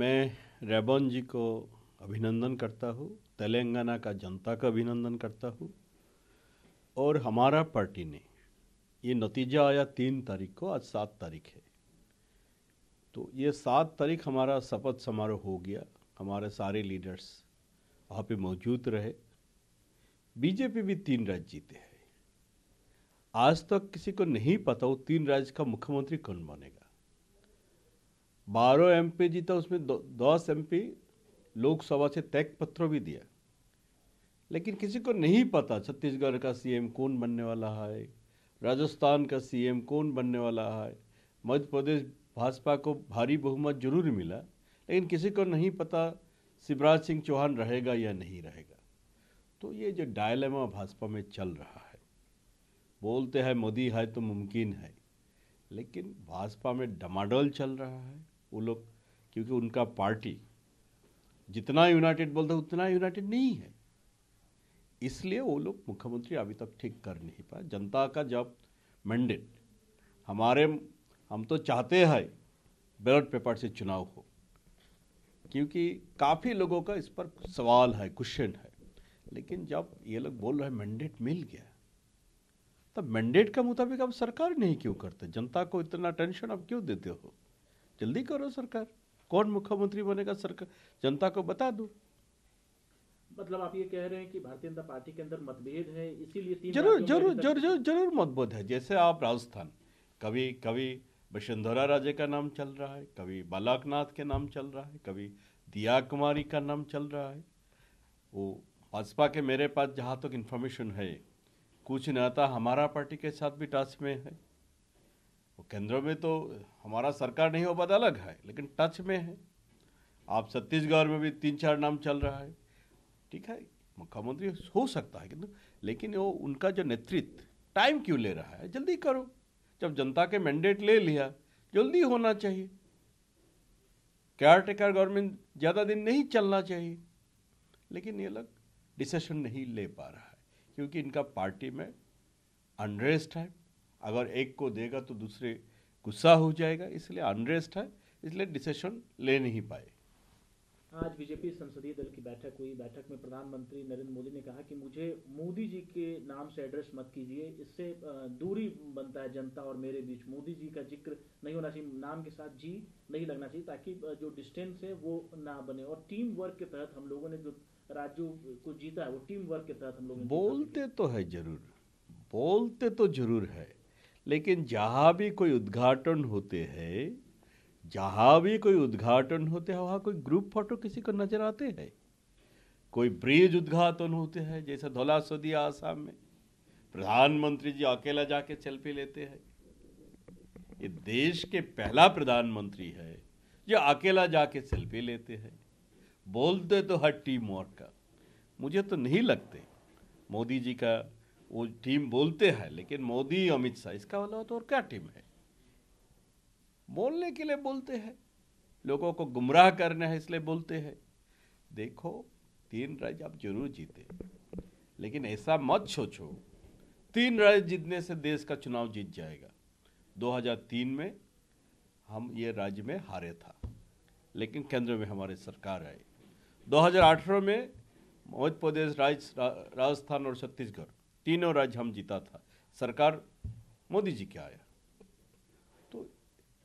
मैं रेबन जी को अभिनंदन करता हूँ तेलंगाना का जनता का अभिनंदन करता हूँ और हमारा पार्टी ने ये नतीजा आया तीन तारीख को आज सात तारीख है तो ये सात तारीख हमारा शपथ समारोह हो गया हमारे सारे लीडर्स वहाँ पे मौजूद रहे बीजेपी भी तीन राज्य जीते हैं आज तक किसी को नहीं पता वो तीन राज्य का मुख्यमंत्री कौन बनेगा बारह एम पी जीता उसमें दस एम पी लोकसभा से त्याग पत्र भी दिया लेकिन किसी को नहीं पता छत्तीसगढ़ का सीएम कौन बनने वाला है राजस्थान का सीएम कौन बनने वाला है मध्य प्रदेश भाजपा को भारी बहुमत जरूर मिला लेकिन किसी को नहीं पता शिवराज सिंह चौहान रहेगा या नहीं रहेगा तो ये जो डायलेमा भाजपा में चल रहा है बोलते हैं मोदी है तो मुमकिन है लेकिन भाजपा में डमाडोल चल रहा है वो लोग क्योंकि उनका पार्टी जितना यूनाइटेड बोलता उतना यूनाइटेड नहीं है इसलिए वो लोग मुख्यमंत्री अभी तक ठीक कर नहीं पाए जनता का जब मैंडेट हमारे हम तो चाहते हैं बैलेट पेपर से चुनाव हो क्योंकि काफ़ी लोगों का इस पर सवाल है क्वेश्चन है लेकिन जब ये लोग बोल रहे हैं मैंडेट मिल गया तब मैंडेट के मुताबिक अब सरकार नहीं क्यों करते जनता को इतना टेंशन अब क्यों देते हो जल्दी करो सरकार कौन मुख्यमंत्री बनेगा सरकार जनता को बता दो मतलब आप ये कह रहे हैं कि भारतीय जनता पार्टी के अंदर मतभेद है इसीलिए जरूर जरूर जरूर जरूर जरूर मतभेद है जैसे आप राजस्थान कभी कभी वसुंधरा राजे का नाम चल रहा है कभी बालाकनाथ के नाम चल रहा है कभी दिया कुमारी का नाम चल रहा है वो भाजपा के मेरे पास जहाँ तक तो इन्फॉर्मेशन है कुछ नेता हमारा पार्टी के साथ भी टच में है केंद्र में तो हमारा सरकार नहीं हो बात अलग है लेकिन टच में है आप छत्तीसगढ़ में भी तीन चार नाम चल रहा है ठीक है मुख्यमंत्री हो सकता है किंतु लेकिन वो उनका जो नेतृत्व टाइम क्यों ले रहा है जल्दी करो जब जनता के मैंडेट ले लिया जल्दी होना चाहिए केयर टेकर गवर्नमेंट ज़्यादा दिन नहीं चलना चाहिए लेकिन ये लोग डिसीशन नहीं ले पा रहा है क्योंकि इनका पार्टी में अनरेस्ट है अगर एक को देगा तो दूसरे गुस्सा हो जाएगा इसलिए अनरेस्ट है इसलिए डिसीशन ले नहीं पाए आज बीजेपी संसदीय दल की बैठक हुई बैठक में प्रधानमंत्री नरेंद्र मोदी ने कहा कि मुझे मोदी जी के नाम से एड्रेस मत कीजिए इससे दूरी बनता है जनता और मेरे बीच मोदी जी का जिक्र नहीं होना चाहिए नाम के साथ जी नहीं लगना चाहिए ताकि जो डिस्टेंस है वो ना बने और टीम वर्क के तहत हम लोगों ने जो राज्यों को जीता है वो टीम वर्क के तहत हम लोग बोलते तो है जरूर बोलते तो जरूर है लेकिन जहाँ भी कोई उद्घाटन होते हैं जहाँ भी कोई उद्घाटन होते हैं वहाँ कोई ग्रुप फोटो किसी को नजर आते हैं कोई ब्रिज उद्घाटन होते हैं जैसे धोला सदी आसाम में प्रधानमंत्री जी अकेला जाके सेल्फी लेते हैं ये देश के पहला प्रधानमंत्री है जो अकेला जाके सेल्फी लेते हैं बोलते तो हर टीम वर्क का मुझे तो नहीं लगते मोदी जी का वो टीम बोलते हैं लेकिन मोदी अमित शाह इसका वाला तो और क्या टीम है बोलने के लिए बोलते हैं लोगों को गुमराह करना है इसलिए बोलते हैं देखो तीन राज्य आप जरूर जीते लेकिन ऐसा मत सोचो तीन राज्य जीतने से देश का चुनाव जीत जाएगा 2003 में हम ये राज्य में हारे था लेकिन केंद्र में हमारी सरकार आई 2018 में मध्य प्रदेश राजस्थान और छत्तीसगढ़ तीनों राज्य हम जीता था सरकार मोदी जी के आया तो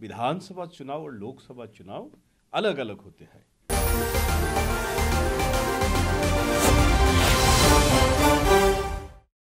विधानसभा चुनाव और लोकसभा चुनाव अलग अलग होते हैं